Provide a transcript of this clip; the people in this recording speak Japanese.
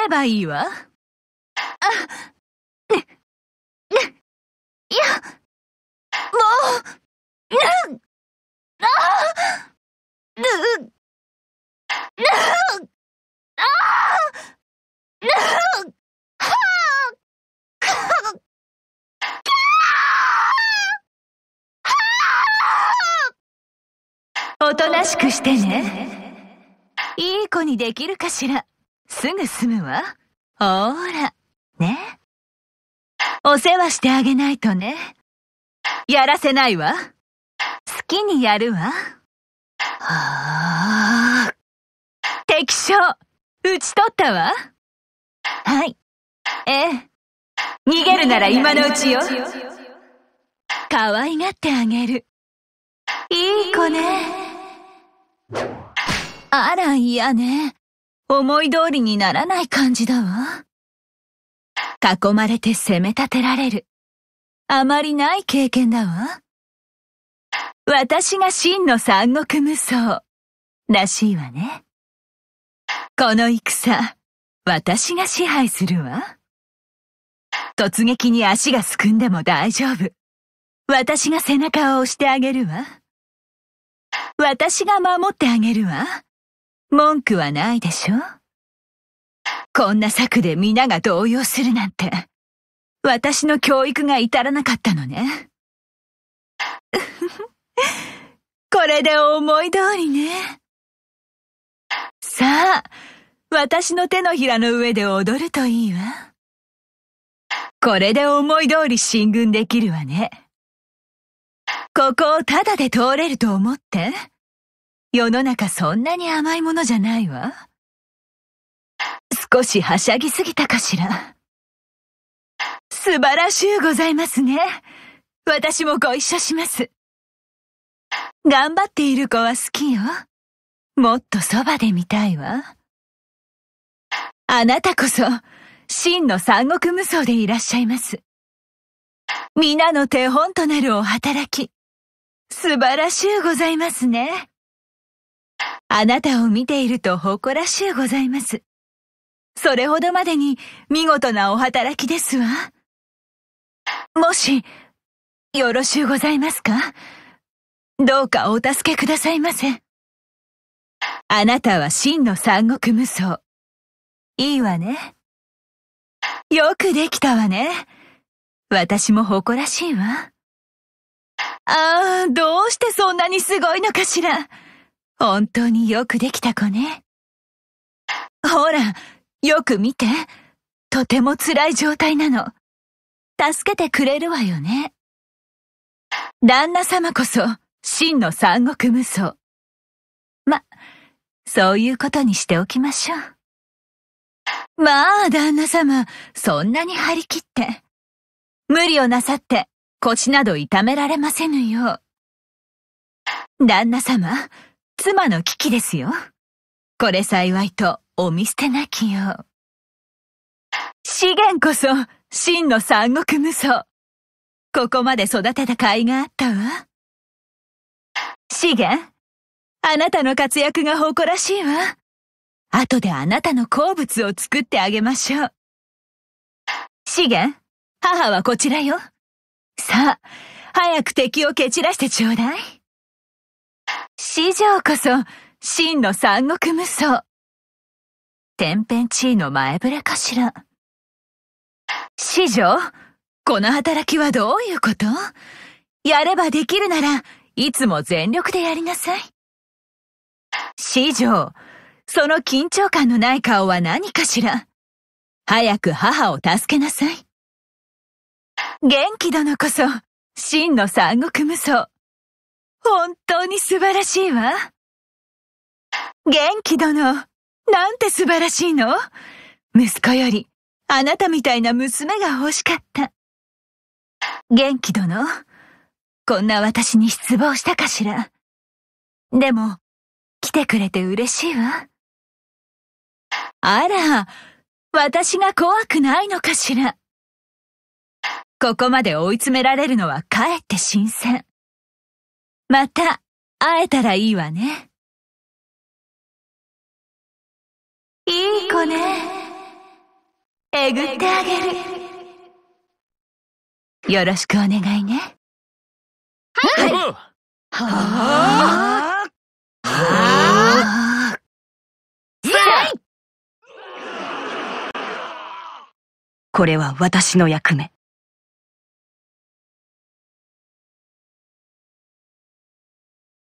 ればいいわ。あ、いや、もう、あぬ、ぬ、あぬ、おとなしくしてね。いい子にできるかしら。すぐ済むわ。ほーら、ね。お世話してあげないとね。やらせないわ。好きにやるわ。はあ。敵将、打ち取ったわ。はい。ええ。逃げるなら今のうちよ。可愛がってあげる。いい子ね。あら、嫌ね。思い通りにならない感じだわ。囲まれて攻め立てられる。あまりない経験だわ。私が真の三国無双。らしいわね。この戦、私が支配するわ。突撃に足がすくんでも大丈夫。私が背中を押してあげるわ。私が守ってあげるわ。文句はないでしょこんな策で皆が動揺するなんて、私の教育が至らなかったのね。これで思い通りね。さあ、私の手のひらの上で踊るといいわ。これで思い通り進軍できるわね。ここをタダで通れると思って。世の中そんなに甘いものじゃないわ。少しはしゃぎすぎたかしら。素晴らしゅうございますね。私もご一緒します。頑張っている子は好きよ。もっとそばで見たいわ。あなたこそ、真の三国無双でいらっしゃいます。皆の手本となるお働き、素晴らしゅうございますね。あなたを見ていると誇らしゅうございます。それほどまでに見事なお働きですわ。もし、よろしゅうございますかどうかお助けくださいませ。あなたは真の三国無双。いいわね。よくできたわね。私も誇らしいわ。ああ、どうしてそんなにすごいのかしら。本当によくできた子ね。ほら、よく見て。とても辛い状態なの。助けてくれるわよね。旦那様こそ、真の三国無双。ま、そういうことにしておきましょう。まあ、旦那様、そんなに張り切って。無理をなさって、腰など痛められませぬよう。旦那様、妻の危機ですよ。これ幸いとお見捨てなきよう。資源こそ真の三国無双。ここまで育てた甲斐があったわ。資源、あなたの活躍が誇らしいわ。後であなたの好物を作ってあげましょう。資源、母はこちらよ。さあ、早く敵を蹴散らしてちょうだい。史上こそ、真の三国無双。天変地異の前触れかしら。史上この働きはどういうことやればできるなら、いつも全力でやりなさい。史上その緊張感のない顔は何かしら。早く母を助けなさい。元気殿こそ、真の三国無双。本当に素晴らしいわ。元気殿、なんて素晴らしいの息子より、あなたみたいな娘が欲しかった。元気殿、こんな私に失望したかしら。でも、来てくれて嬉しいわ。あら、私が怖くないのかしら。ここまで追い詰められるのはかえって新鮮。また会えたらいいわね。いい子ね。えぐってあげる。よろしくお願いね。はい。はあ。はあ。はあ。これは私の役目。